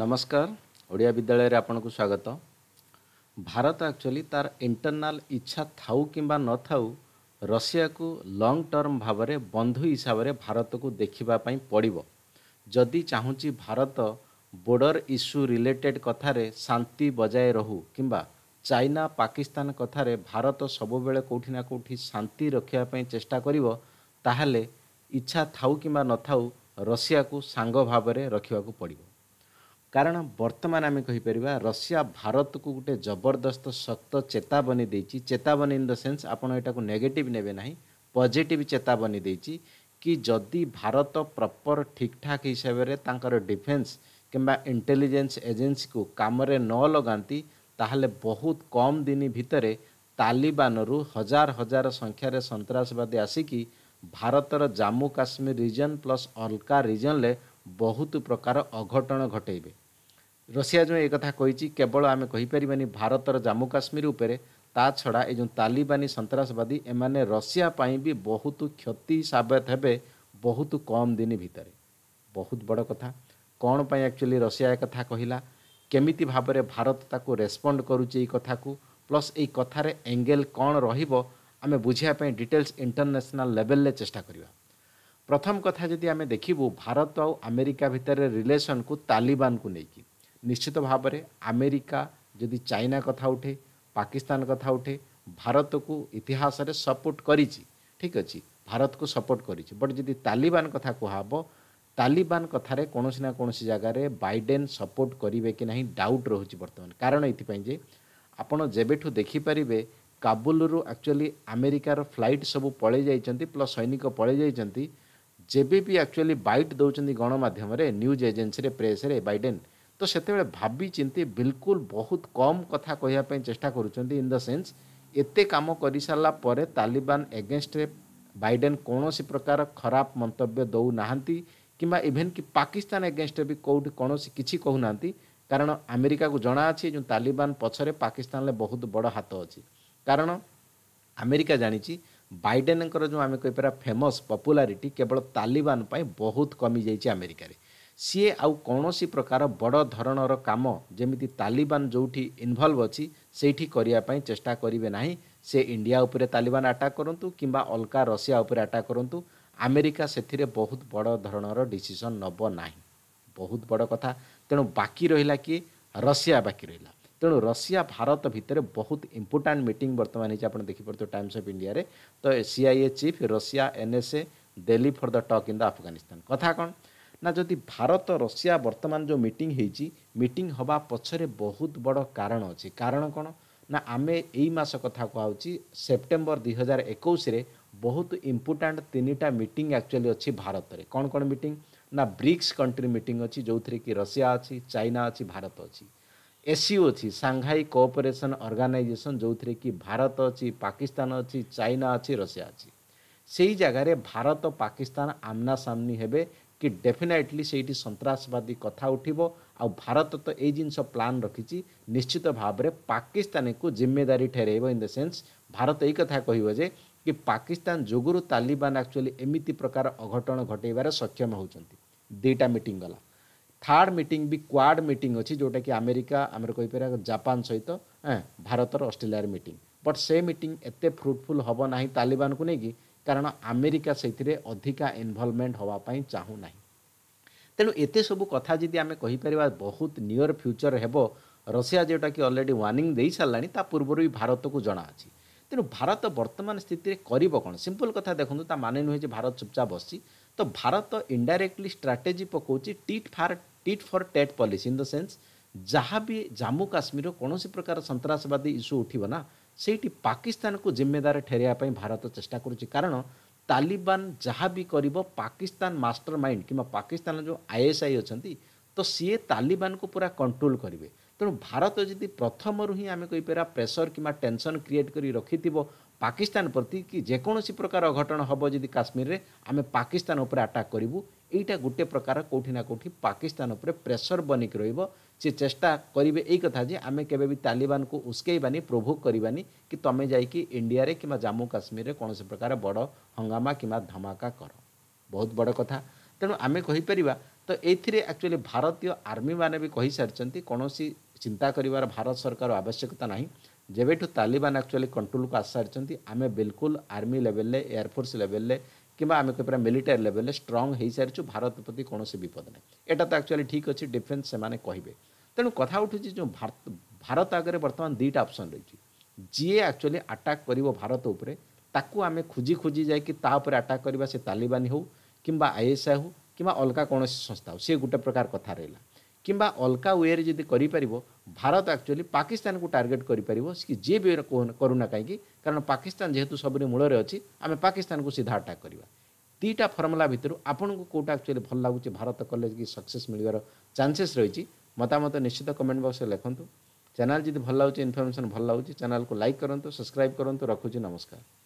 ନମସ୍କାର ଓଡ଼ିଆ ବିଦ୍ୟାଳୟରେ ଆପଣଙ୍କୁ ସ୍ୱାଗତ ଭାରତ ଆକ୍ଚୁଆଲି ତା'ର ଇଣ୍ଟରନାଲ୍ ଇଚ୍ଛା ଥାଉ କିମ୍ବା ନଥାଉ ରଷିଆକୁ ଲଙ୍ଗ୍ ଟର୍ମ ଭାବରେ ବନ୍ଧୁ ହିସାବରେ ଭାରତକୁ ଦେଖିବା ପାଇଁ ପଡ଼ିବ ଯଦି ଚାହୁଁଛି ଭାରତ ବୋର୍ଡ଼ର ଇସ୍ୟୁ ରିଲେଟେଡ଼୍ କଥାରେ ଶାନ୍ତି ବଜାୟ ରହୁ କିମ୍ବା ଚାଇନା ପାକିସ୍ତାନ କଥାରେ ଭାରତ ସବୁବେଳେ କେଉଁଠି ନା କେଉଁଠି ଶାନ୍ତି ରଖିବା ପାଇଁ ଚେଷ୍ଟା କରିବ ତାହେଲେ ଇଚ୍ଛା ଥାଉ କିମ୍ବା ନଥାଉ ରଷିଆକୁ ସାଙ୍ଗ ଭାବରେ ରଖିବାକୁ ପଡ଼ିବ କାରଣ ବର୍ତ୍ତମାନ ଆମେ କହିପାରିବା ରଷିଆ ଭାରତକୁ ଗୋଟେ ଜବରଦସ୍ତ ଶକ୍ତ ଚେତାବନୀ ଦେଇଛି ଚେତାବନୀ ଇନ୍ ଦ ସେନ୍ସ ଆପଣ ଏଟାକୁ ନେଗେଟିଭ୍ ନେବେ ନାହିଁ ପଜିଟିଭ୍ ଚେତାବନୀ ଦେଇଛି କି ଯଦି ଭାରତ ପ୍ରପର୍ ଠିକ୍ଠାକ୍ ହିସାବରେ ତାଙ୍କର ଡିଫେନ୍ସ କିମ୍ବା ଇଣ୍ଟେଲିଜେନ୍ସ ଏଜେନ୍ସିକୁ କାମରେ ନ ଲଗାନ୍ତି ତାହେଲେ ବହୁତ କମ୍ ଦିନ ଭିତରେ ତାଲିବାନରୁ ହଜାର ହଜାର ସଂଖ୍ୟାରେ ସନ୍ତାସବାଦୀ ଆସିକି ଭାରତର ଜାମ୍ମୁ କାଶ୍ମୀର ରିଜନ୍ ପ୍ଲସ୍ ଅଲକା ରିଜନ୍ରେ বহুত প্রকার অঘটন ঘটেবে россия जों एक कथा কইছি কেবল আমি কই পারিবানি ভারত আর জম্মু কাশ্মীর উপরে তা ছড়া এই যন তালিবানি সন্ত্রাসবাদী এmane россия পাইবি বহুত ক্ষতি সাবেত হেবে বহুত কম দিন ভিতর বহুত বড় কথা কোন পাই অ্যাকচুয়ালি россия এ কথা কইলা কেমিতি ভাবেৰে ভারত তাকু রেসপন্ড করুচি এই কথাକୁ প্লাস এই কথাৰে অ্যাঙ্গেল কোন রহিবো আমি বুঝিয়া পাই ডিটেইলস ইন্টারন্যাশনাল লেভেললে চেষ্টা করিবি ପ୍ରଥମ କଥା ଯଦି ଆମେ ଦେଖିବୁ ଭାରତ ଆଉ ଆମେରିକା ଭିତରେ ରିଲେସନ୍କୁ ତାଲିବାନକୁ ନେଇକି ନିଶ୍ଚିତ ଭାବରେ ଆମେରିକା ଯଦି ଚାଇନା କଥା ଉଠେ ପାକିସ୍ତାନ କଥା ଉଠେ ଭାରତକୁ ଇତିହାସରେ ସପୋର୍ଟ କରିଛି ଠିକ୍ ଅଛି ଭାରତକୁ ସପୋର୍ଟ କରିଛି ବଟ୍ ଯଦି ତାଲିବାନ କଥା କୁହାହେବ ତାଲିବାନ କଥାରେ କୌଣସି ନା କୌଣସି ଜାଗାରେ ବାଇଡେନ୍ ସପୋର୍ଟ କରିବେ କି ନାହିଁ ଡାଉଟ୍ ରହୁଛି ବର୍ତ୍ତମାନ କାରଣ ଏଥିପାଇଁ ଯେ ଆପଣ ଯେବେଠୁ ଦେଖିପାରିବେ କାବୁଲରୁ ଆକ୍ଚୁଆଲି ଆମେରିକାର ଫ୍ଲାଇଟ୍ ସବୁ ପଳେଇ ଯାଇଛନ୍ତି ପ୍ଲସ୍ ସୈନିକ ପଳେଇ ଯାଇଛନ୍ତି ଯେବେ ବି ଆକ୍ଚୁଆଲି ବାଇଟ୍ ଦେଉଛନ୍ତି ଗଣମାଧ୍ୟମରେ ନ୍ୟୁଜ୍ ଏଜେନ୍ସିରେ ପ୍ରେସ୍ରେ ବାଇଡେନ୍ ତ ସେତେବେଳେ ଭାବି ଚିନ୍ତି ବିଲକୁଲ ବହୁତ କମ୍ କଥା କହିବା ପାଇଁ ଚେଷ୍ଟା କରୁଛନ୍ତି ଇନ୍ ଦ ସେନ୍ସ ଏତେ କାମ କରିସାରିଲା ପରେ ତାଲିବାନ ଏଗେନ୍ଷ୍ଟରେ ବାଇଡେନ୍ କୌଣସି ପ୍ରକାର ଖରାପ ମନ୍ତବ୍ୟ ଦେଉନାହାନ୍ତି କିମ୍ବା ଇଭେନ୍ କି ପାକିସ୍ତାନ ଏଗେନ୍ଷ୍ଟରେ ବି କେଉଁଠି କୌଣସି କିଛି କହୁନାହାନ୍ତି କାରଣ ଆମେରିକାକୁ ଜଣା ଅଛି ଯେଉଁ ତାଲିବାନ ପଛରେ ପାକିସ୍ତାନରେ ବହୁତ ବଡ଼ ହାତ ଅଛି କାରଣ ଆମେରିକା ଜାଣିଛି ବାଇଡେନ୍ଙ୍କର ଯେଉଁ ଆମେ କହିପାରିବା ଫେମସ୍ ପପୁଲାରିଟି କେବଳ ତାଲିବାନ ପାଇଁ ବହୁତ କମିଯାଇଛି ଆମେରିକାରେ ସିଏ ଆଉ କୌଣସି ପ୍ରକାର ବଡ଼ ଧରଣର କାମ ଯେମିତି ତାଲିବାନ ଯେଉଁଠି ଇନଭଲ୍ଭ ଅଛି ସେଇଠି କରିବା ପାଇଁ ଚେଷ୍ଟା କରିବେ ନାହିଁ ସେ ଇଣ୍ଡିଆ ଉପରେ ତାଲିବାନ ଆଟାକ୍ କରନ୍ତୁ କିମ୍ବା ଅଲକା ରଷିଆ ଉପରେ ଆଟାକ୍ କରନ୍ତୁ ଆମେରିକା ସେଥିରେ ବହୁତ ବଡ଼ ଧରଣର ଡିସିସନ୍ ନେବ ନାହିଁ ବହୁତ ବଡ଼ କଥା ତେଣୁ ବାକି ରହିଲା କିଏ ରଷିଆ ବାକି ରହିଲା ତେଣୁ ରଷିଆ ଭାରତ ଭିତରେ ବହୁତ ଇମ୍ପୋର୍ଟାଣ୍ଟ ମିଟିଂ ବର୍ତ୍ତମାନ ହେଇଛି ଆପଣ ଦେଖିପାରୁଥିବେ ଟାଇମ୍ସ ଅଫ୍ ଇଣ୍ଡିଆରେ ତ CIA chief Russia NSA Delhi for the talk in the Afghanistan କଥା କ'ଣ ନା ଯଦି ଭାରତ ରଷିଆ ବର୍ତ୍ତମାନ ଯେଉଁ ମିଟିଂ ହେଇଛି ମିଟିଂ ହେବା ପଛରେ ବହୁତ ବଡ଼ କାରଣ ଅଛି କାରଣ କ'ଣ ନା ଆମେ ଏଇ ମାସ କଥା କୁହାହେଉଛି ସେପ୍ଟେମ୍ବର ଦୁଇ ହଜାର ଏକୋଇଶରେ ବହୁତ ଇମ୍ପୋର୍ଟାଣ୍ଟ ତିନିଟା ମିଟିଂ ଆକ୍ଚୁଆଲି ଅଛି ଭାରତରେ କ'ଣ କ'ଣ ମିଟିଂ ନା ବ୍ରିକ୍ସ କଣ୍ଟ୍ରି ମିଟିଂ ଅଛି ଯେଉଁଥିରେ କି ରଷିଆ ଅଛି ଚାଇନା ଅଛି ଭାରତ ଅଛି ଏସ୍ସିଓ ଅଛି ସାଂଘାଇ କୋଅପରେସନ୍ ଅର୍ଗାନାଇଜେସନ୍ ଯେଉଁଥିରେ କି ଭାରତ ଅଛି ପାକିସ୍ତାନ ଅଛି ଚାଇନା ଅଛି ରଷିଆ ଅଛି ସେଇ ଜାଗାରେ ଭାରତ ପାକିସ୍ତାନ ଆମ୍ନାସାମ୍ନି ହେବେ କି ଡେଫିନାଇଟଲି ସେଇଠି ସନ୍ତାସବାଦୀ କଥା ଉଠିବ ଆଉ ଭାରତ ତ ଏଇ ଜିନିଷ ପ୍ଲାନ୍ ରଖିଛି ନିଶ୍ଚିତ ଭାବରେ ପାକିସ୍ତାନକୁ ଜିମ୍ମେଦାରୀ ଠେରାଇବ ଇନ୍ ଦ ସେନ୍ସ ଭାରତ ଏଇ କଥା କହିବ ଯେ କି ପାକିସ୍ତାନ ଯୋଗୁଁରୁ ତାଲିବାନ ଆକ୍ଚୁଆଲି ଏମିତି ପ୍ରକାର ଅଘଟଣ ଘଟାଇବାରେ ସକ୍ଷମ ହେଉଛନ୍ତି ଦୁଇଟା ମିଟିଂ ଗଲା ଥାର୍ଡ଼ ମିଟିଂ ବି କ୍ୱାଡ୍ ମିଟିଂ ଅଛି ଯେଉଁଟାକି ଆମେରିକା ଆମର କହିପାରିବା ଜାପାନ ସହିତ ଭାରତର ଅଷ୍ଟ୍ରେଲିଆର ମିଟିଂ ବଟ୍ ସେ ମିଟିଂ ଏତେ ଫ୍ରୁଟଫୁଲ୍ ହେବ ନାହିଁ ତାଲିବାନକୁ ନେଇକି କାରଣ ଆମେରିକା ସେଇଥିରେ ଅଧିକା ଇନଭଲ୍ଭମେଣ୍ଟ ହେବା ପାଇଁ ଚାହୁଁନାହିଁ ତେଣୁ ଏତେ ସବୁ କଥା ଯଦି ଆମେ କହିପାରିବା ବହୁତ ନିଅର ଫ୍ୟୁଚର୍ ହେବ ରଷିଆ ଯେଉଁଟାକି ଅଲରେଡ଼ି ୱାର୍ଣ୍ଣିଂ ଦେଇସାରିଲାଣି ତା ପୂର୍ବରୁ ବି ଭାରତକୁ ଜଣା ଅଛି ତେଣୁ ଭାରତ ବର୍ତ୍ତମାନ ସ୍ଥିତିରେ କରିବ କ'ଣ ସିମ୍ପଲ୍ କଥା ଦେଖନ୍ତୁ ତା ମାନେ ନୁହେଁ ଯେ ଭାରତ ଚୁପଚାପ ବସିଛି ତ ଭାରତ ଇଣ୍ଡାଇରେକ୍ଟଲି ଷ୍ଟ୍ରାଟେଜି ପକାଉଛି tit for tit for tat policy in the sense ଯାହା ବି ଜାମ୍ମୁ କାଶ୍ମୀରର କୌଣସି ପ୍ରକାର ସନ୍ତାସବାଦୀ ଇସ୍ୟୁ ଉଠିବ ନା ସେଇଠି ପାକିସ୍ତାନକୁ ଜିମ୍ମେଦାର ଠେରିବା ପାଇଁ ଭାରତ ଚେଷ୍ଟା କରୁଛି କାରଣ ତାଲିବାନ ଯାହା ବି କରିବ ପାକିସ୍ତାନ ମାଷ୍ଟର ମାଇଣ୍ଡ କିମ୍ବା ପାକିସ୍ତାନର ଯେଉଁ ଆଇଏସ୍ଆଇ ଅଛନ୍ତି ତ ସିଏ ତାଲିବାନକୁ ପୁରା କଣ୍ଟ୍ରୋଲ୍ କରିବେ ତେଣୁ ଭାରତ ଯଦି ପ୍ରଥମରୁ ହିଁ ଆମେ କହିପାରିବା ପ୍ରେସର କିମ୍ବା ଟେନସନ୍ କ୍ରିଏଟ୍ କରି ରଖିଥିବ ପାକିସ୍ତାନ ପ୍ରତି କି ଯେକୌଣସି ପ୍ରକାର ଅଘଟଣ ହେବ ଯଦି କାଶ୍ମୀରରେ ଆମେ ପାକିସ୍ତାନ ଉପରେ ଆଟାକ୍ କରିବୁ ଏଇଟା ଗୋଟେ ପ୍ରକାର କେଉଁଠି ନା କେଉଁଠି ପାକିସ୍ତାନ ଉପରେ ପ୍ରେସର ବନିକି ରହିବ ସେ ଚେଷ୍ଟା କରିବେ ଏଇ କଥା ଯେ ଆମେ କେବେ ବି ତାଲିବାନକୁ ଉସ୍କେଇବାନି ପ୍ରୋଭୋକ୍ କରିବାନି କି ତମେ ଯାଇକି ଇଣ୍ଡିଆରେ କିମ୍ବା ଜାମ୍ମୁ କାଶ୍ମୀରରେ କୌଣସି ପ୍ରକାର ବଡ଼ ହଙ୍ଗାମା କିମ୍ବା ଧମାକା କର ବହୁତ ବଡ଼ କଥା ତେଣୁ ଆମେ କହିପାରିବା ତ ଏଥିରେ ଆକ୍ଚୁଆଲି ଭାରତୀୟ ଆର୍ମିମାନେ ବି କହିସାରିଛନ୍ତି କୌଣସି ଚିନ୍ତା କରିବାର ଭାରତ ସରକାର ଆବଶ୍ୟକତା ନାହିଁ ଯେବେଠୁ ତାଲିବାନ ଆକ୍ଚୁଆଲି କଣ୍ଟ୍ରୋଲକୁ ଆସିସାରିଛନ୍ତି ଆମେ ବିଲକୁଲ ଆର୍ମି ଲେଭେଲରେ ଏୟାରଫୋର୍ସ ଲେଭେଲରେ କିମ୍ବା ଆମେ କହିପାରିବା ମିଲିଟାରୀ ଲେଭେଲରେ ଷ୍ଟ୍ରଙ୍ଗ ହୋଇସାରିଛୁ ଭାରତ ପ୍ରତି କୌଣସି ବିପଦ ନାହିଁ ଏଇଟା ତ ଆକ୍ଚୁଆଲି ଠିକ୍ ଅଛି ଡିଫେନ୍ସ ସେମାନେ କହିବେ ତେଣୁ କଥା ଉଠୁଛି ଯେଉଁ ଭାରତ ଭାରତ ଆଗରେ ବର୍ତ୍ତମାନ ଦୁଇଟା ଅପସନ୍ ରହିଛି ଯିଏ ଆକ୍ଚୁଆଲି ଆଟାକ୍ କରିବ ଭାରତ ଉପରେ ତାକୁ ଆମେ ଖୋଜି ଖୋଜି ଯାଇକି ତା ଉପରେ ଆଟାକ୍ କରିବା ସେ ତାଲିବାନ ହେଉ କିମ୍ବା ଆଇଏସ୍ଆଇ ହେଉ କିମ୍ବା ଅଲଗା କୌଣସି ସଂସ୍ଥା ହେଉ ସିଏ ଗୋଟେ ପ୍ରକାର କଥା ରହିଲା କିମ୍ବା ଅଲଗା ୱେରେ ଯଦି କରିପାରିବ ଭାରତ ଆକ୍ଚୁଆଲି ପାକିସ୍ତାନକୁ ଟାର୍ଗେଟ୍ କରିପାରିବ କି ଯିଏ ବି କରୁନା କାହିଁକି କାରଣ ପାକିସ୍ତାନ ଯେହେତୁ ସବୁରି ମୂଳରେ ଅଛି ଆମେ ପାକିସ୍ତାନକୁ ସିଧା ଆଟାକ୍ କରିବା ଦୁଇଟା ଫର୍ମୁଲା ଭିତରୁ ଆପଣଙ୍କୁ କେଉଁଟା ଆକ୍ଚୁଆଲି ଭଲ ଲାଗୁଛି ଭାରତ କଲେଜ କି ସକ୍ସେସ୍ ମିଳିବାର ଚାନ୍ସେସ୍ ରହିଛି ମତାମତ ନିଶ୍ଚିତ କମେଣ୍ଟ ବକ୍ସରେ ଲେଖନ୍ତୁ ଚ୍ୟାନେଲ୍ ଯଦି ଭଲ ଲାଗୁଛି ଇନଫର୍ମେସନ୍ ଭଲ ଲାଗୁଛି ଚ୍ୟାନେଲ୍କୁ ଲାଇକ୍ କରନ୍ତୁ ସବସ୍କ୍ରାଇବ୍ କରନ୍ତୁ ରଖୁଛି ନମସ୍କାର